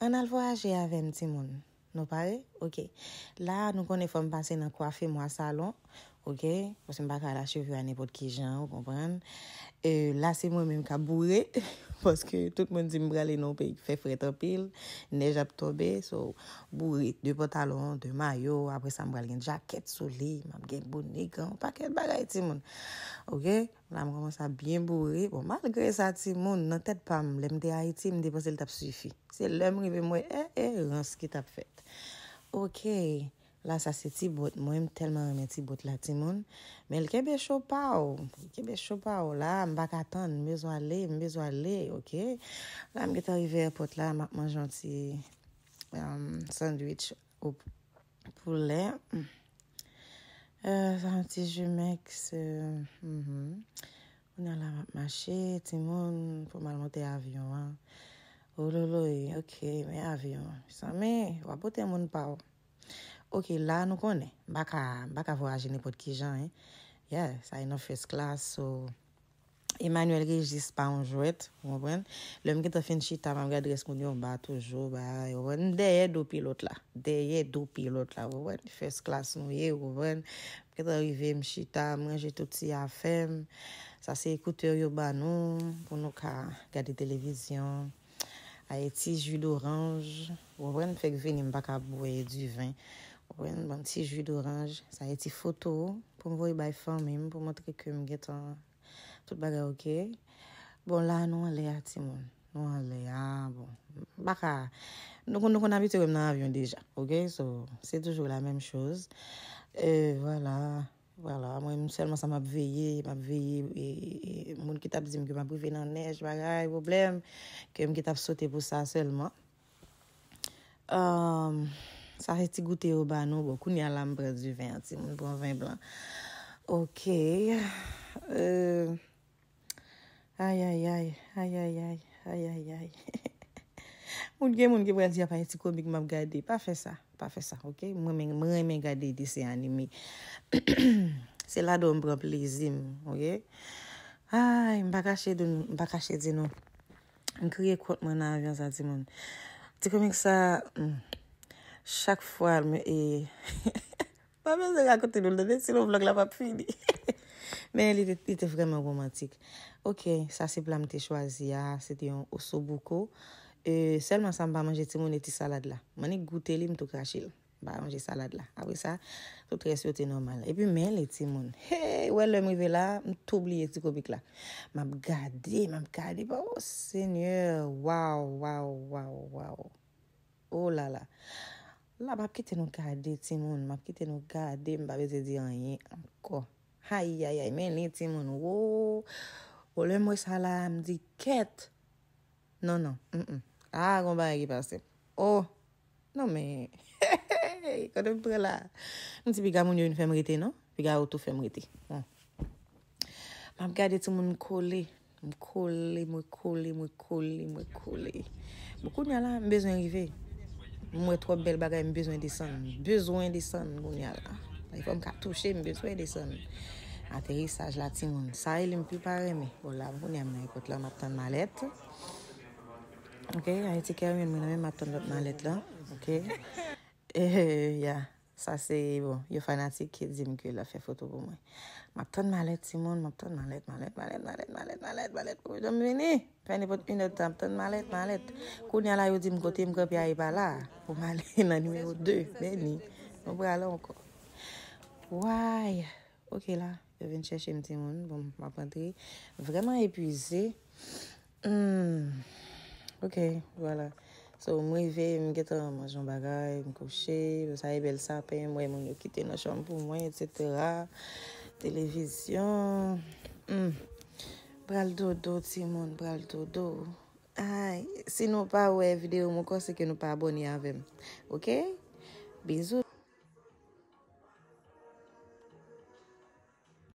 An alvo aje ya ven ti moun. Nou pa e? Ok. La nou kon e fòm basen a kwa fi mwa salon. Oke? Pwese m baka la chev yo ane pot ki jan, ou kompren? La se mwen menm ka bourre, poske tout menm di m brale nou pek fefret opil, nej ap tobe, so bourre. De potalon, de mayo, apre sa m brale gen jaket soli, mam gen boni, gang, paket bagay ti mwen. Oke? La m ramon sa bien bourre, bon malgre sa ti mwen, nan tet pam, lem de ay ti, m depose l tap sufi. Se lem ribe mwen, e, e, rons ki tap fet. Oke? La sa se ti bot. Mwen telman reme ti bot la ti moun. Men li kebe chopa ou. Li kebe chopa ou. La m baka ton. M bezwa le. M bezwa oh. le. Oh, ok. La m geta rive e pot la. M akman janti sandwich ou poule. Sa m ti jumex. Mwen ala m akmache ti moun. Po malmote avyon. Ou louloui. Ok. M avyon. San me wapote moun pa ou. Oh. Ok, la nou konen, baka, baka vo aje ne pot ki jan, eh. Yeah, sa yon first class, ou, Emmanuel Regis pa anjouet, wouwen. Lèm ki te fin chita, mam gade reskoun yon ba toujou, ba, yon wè, mdeye do pilot la, mdeye do pilot la, wouwen. First class nou ye, wouwen. Ki te rive mchita, mwen jè tout si a fem, sa se ekoutè yon ba nou, pou nou ka gade televizyon, a eti ju d'oranj, wouwen, fek venim baka bouye du vin, wouwen. Wan, ban ti jvi d'oranj. Sa yè e ti foto pou mwoy bay fòm im. Pou mwotre ke ke mwget an tout bagay okey. Bon, la, nou an lè a ti, moun. Nou an lè a, bon. Bak a. Nou kon nabite wèm nan avyon deja, okey? So, se toujou la mèm chòz. E, wòla. Wòla, mwèm selman sa mwap veye. Mwap veye, e, e, mwoun ki tap zim ke mwap beve nan nej bagay. Wòblem, ke mwap get ap sote pou sa selman. Ehm... Sa bon, re ti goute yo ba nou bo. Kouni ala mbre di ven ati. Mbre ven blan. Ok. Euh, ay, ay, ay. Ay, ay, ay. Ay, ay, ay. Moun gen moun gen brendi apay. Ti komik map gade. Pa fe sa. Pa fe sa, ok. Mwen men gade di se animi. Se la do mbre plezim, ok. Ay, mbakashe di nou. Mkriye kout mwen avyaz ati moun. Ti komik sa... Hmm. Chak fwa mwen e... Mwen mwen se rakote nou l donen se yon vlog la pa pwini. Men, li te vremen romantik. Ok, sa se bla mwen te chwazi ya. Ah, se diyon osso boko. E, euh, selman sa mba manje ti moun eti salad la. Mwen e gouteli mtouk rachil. Mba manje salad la. Awe sa, tout resyo te normal. E pi men li ti moun. Hey, wè lè mwen ve la. Mwen toubli eti kobik la. Mwen mwen gade, mwen mwen gade. Ba, oh, seigneur. Waou, waou, waou, waou. Oh, lala. La, map ki te nou kade ti moun, map ki te nou kade, mba beze di anye, anko. Hai, yai, yai, meni ti moun, wou, wole mwen salam, di ket. Non, non, m, mm, m, mm. a, ah, romba e gipasen. O, oh. non men, he, he, he, kote mpre la. M ti piga moun yon fem rite, non? Piga wotou fem rite, an. Map kade ti moun mkoli, mkoli, mwikoli, mwikoli, mwikoli. Mkoun ya la, mbezwen rivey. Mwen trop bel bagay, mwen bezwen disan. Bezwen disan, mwen gouni ala. Fwa mwen ka touche, mwen bezwen disan. Aterisaj la, Simon. Sa ili mwen prepare me. Bola, mwen gouni ala. Mwen ekot la, mwen ap ton malet. Ok, a iti kè mwen, mwen ap ton lot malet la. Ok. Ya, sa se yon fanatik ki di mwen kwe la fe foto pou mwen. Mwen ap ton malet, Simon. Mwen ap ton malet, malet, malet, malet, malet, malet. Mwen ap ton malet, mwen ap ton malet, malet, malet, malet, malet. Fène pot minè tanp tan, malèt, malèt. Kounè la yò di mgotè mkòp yè yè bala. O malè nanimè yò dè. Meni, mwen pralè anko. Woy! Ok la, jè ven chèche mtè moun. Bon, mwen apandri. Vreman epwize. Hmm. Ok, wala. So, mwen yve, mwen geto manjoun bagay, mwen kouchè. Mwen sa yè e bel sapè, mwen yò kite nan chanpou mwen, etc. Televizyon. Mwen. Hmm. Bral do do, Simon, bral do do. Ay, si nou pa we videyo, mou konse ki nou pa abonye avem. Ok? Binzou.